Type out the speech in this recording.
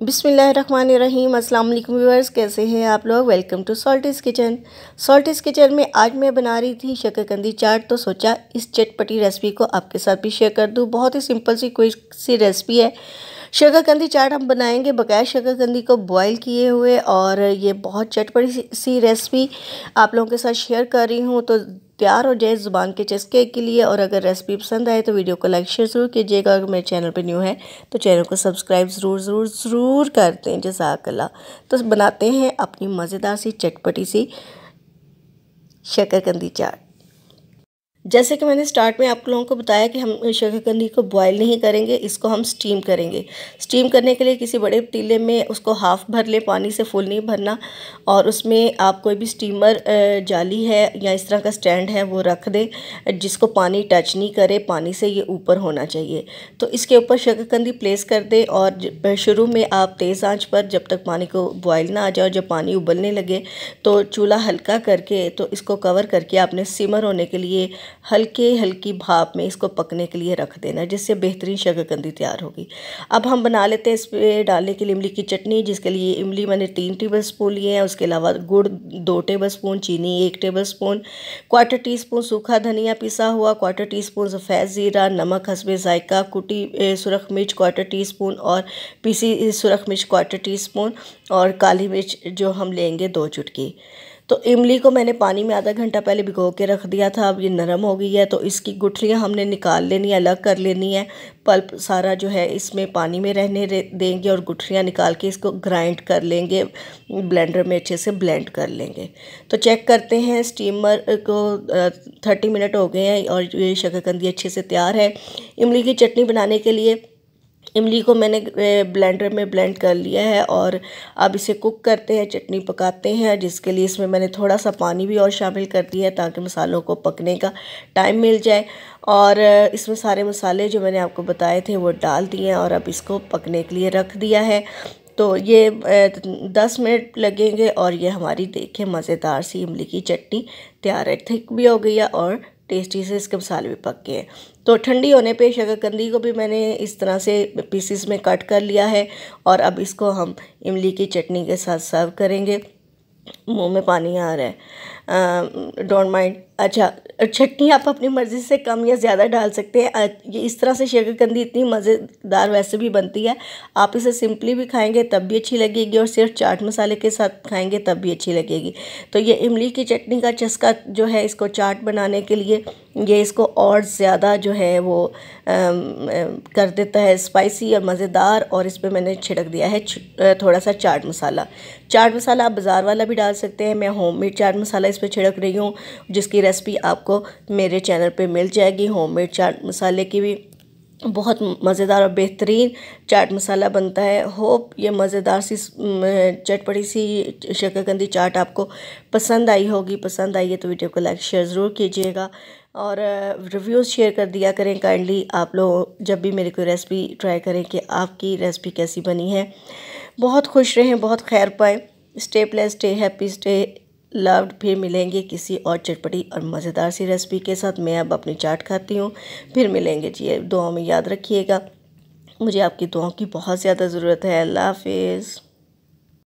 बिसमीम अस्सलाम वालेकुम व्यूअर्स कैसे हैं आप लोग welcome to Salty's kitchen Salty's kitchen में आज मैं बना रही थी शकरकंदी चाट तो सोचा इस चटपटी रेसिपी को आपके साथ भी शेयर कर दूँ बहुत ही सिंपल सी कोई सी रेसिपी है शकरकंदी चाट हम बनाएंगे बगैर शकरकंदी को बॉईल किए हुए और ये बहुत चटपटी सी रेसिपी आप लोगों के साथ शेयर कर रही हूँ तो प्यार और जैज ज़ुबान के चस्के के लिए और अगर रेसिपी पसंद आए तो वीडियो को लाइक शेयर ज़रूर कीजिएगा अगर मेरे चैनल पर न्यू है तो चैनल को सब्सक्राइब ज़रूर ज़रूर ज़रूर कर दें जजाकला तो बनाते हैं अपनी मज़ेदार सी चटपटी सी शक्करकंदी चाट जैसे कि मैंने स्टार्ट में आप लोगों को बताया कि हम शकरकंदी को बॉईल नहीं करेंगे इसको हम स्टीम करेंगे स्टीम करने के लिए किसी बड़े पतीले में उसको हाफ़ भर ले पानी से फुल नहीं भरना और उसमें आप कोई भी स्टीमर जाली है या इस तरह का स्टैंड है वो रख दें जिसको पानी टच नहीं करे पानी से ये ऊपर होना चाहिए तो इसके ऊपर शकरकंदी प्लेस कर दें और शुरू में आप तेज़ आँच पर जब तक पानी को बॉयल ना आ जाए जब पानी उबलने लगे तो चूल्हा हल्का करके तो इसको कवर करके आपने सिमर होने के लिए हल्के हल्की भाप में इसको पकने के लिए रख देना जिससे बेहतरीन शकरकंदी तैयार होगी अब हम बना लेते हैं इस पर डालने के लिए इमली की चटनी जिसके लिए इमली मैंने तीन टेबल स्पून लिए हैं उसके अलावा गुड़ दो टेबल स्पून चीनी एक tablespoon quarter teaspoon सूखा धनिया पिसा हुआ क्वार्टर टी स्पून सफ़ेद ज़ीरा नमक हसबे जायका कुटी सुरख मिर्च क्वार्टर टी स्पून और पीसी सुरख मिर्च क्वार्टर टी स्पून और काली मिर्च जो हम लेंगे दो चुटकी तो इमली को मैंने पानी में आधा घंटा पहले भिगो के रख दिया था अब ये नरम हो गई है तो इसकी गुठलियाँ हमने निकाल लेनी है अलग कर लेनी है पल्प सारा जो है इसमें पानी में रहने देंगे और गुठलियाँ निकाल के इसको ग्राइंड कर लेंगे ब्लेंडर में अच्छे से ब्लेंड कर लेंगे तो चेक करते हैं स्टीमर को थर्टी मिनट हो गए हैं और ये शक्करकंदी अच्छे से तैयार है इमली की चटनी बनाने के लिए इमली को मैंने ब्लेंडर में ब्लेंड कर लिया है और अब इसे कुक करते हैं चटनी पकाते हैं जिसके लिए इसमें मैंने थोड़ा सा पानी भी और शामिल कर दिया है ताकि मसालों को पकने का टाइम मिल जाए और इसमें सारे मसाले जो मैंने आपको बताए थे वो डाल दिए हैं और अब इसको पकने के लिए रख दिया है तो ये दस मिनट लगेंगे और ये हमारी देखें मज़ेदार सी इमली की चटनी तैयार है थिक भी हो गई है और टेस्टी से इसके मसाले भी पक गए तो ठंडी होने पे शकरकंदी को भी मैंने इस तरह से पीसीस में कट कर लिया है और अब इसको हम इमली की चटनी के साथ सर्व करेंगे मुंह में पानी आ रहा है डोंट माइंड अच्छा चटनी आप अपनी मर्ज़ी से कम या ज़्यादा डाल सकते हैं ये इस तरह से शकरकंदी इतनी मज़ेदार वैसे भी बनती है आप इसे सिंपली भी खाएंगे तब भी अच्छी लगेगी और सिर्फ चाट मसाले के साथ खाएंगे तब भी अच्छी लगेगी तो ये इमली की चटनी का चस्का जो है इसको चाट बनाने के लिए ये इसको और ज़्यादा जो है वो आ, कर देता है स्पाइसी और मज़ेदार और इस पर मैंने छिड़क दिया है थोड़ा सा चाट मसाला चाट मसाला आप बाज़ार वाला भी डाल सकते हैं मैं होम मेड चाट मसाला इस पे छिड़क रही हूँ जिसकी रेसिपी आपको मेरे चैनल पे मिल जाएगी होममेड चाट मसाले की भी बहुत मज़ेदार और बेहतरीन चाट मसाला बनता है होप ये मज़ेदार सी चटपटी सी शक्करकंदी चाट आपको पसंद आई होगी पसंद आई है तो वीडियो को लाइक शेयर ज़रूर कीजिएगा और रिव्यूज़ शेयर कर दिया करें काइंडली आप लोग जब भी मेरी कोई रेसिपी ट्राई करें कि आपकी रेसिपी कैसी बनी है बहुत खुश रहें बहुत खैर पाएँ stay blessed stay happy stay loved फिर मिलेंगे किसी और चटपटी और मज़ेदार सी रेसिपी के साथ मैं अब अपनी चाट खाती हूँ फिर मिलेंगे जी दुआओं में याद रखिएगा मुझे आपकी दुआओं की बहुत ज़्यादा ज़रूरत है अल्लाह हाफिज़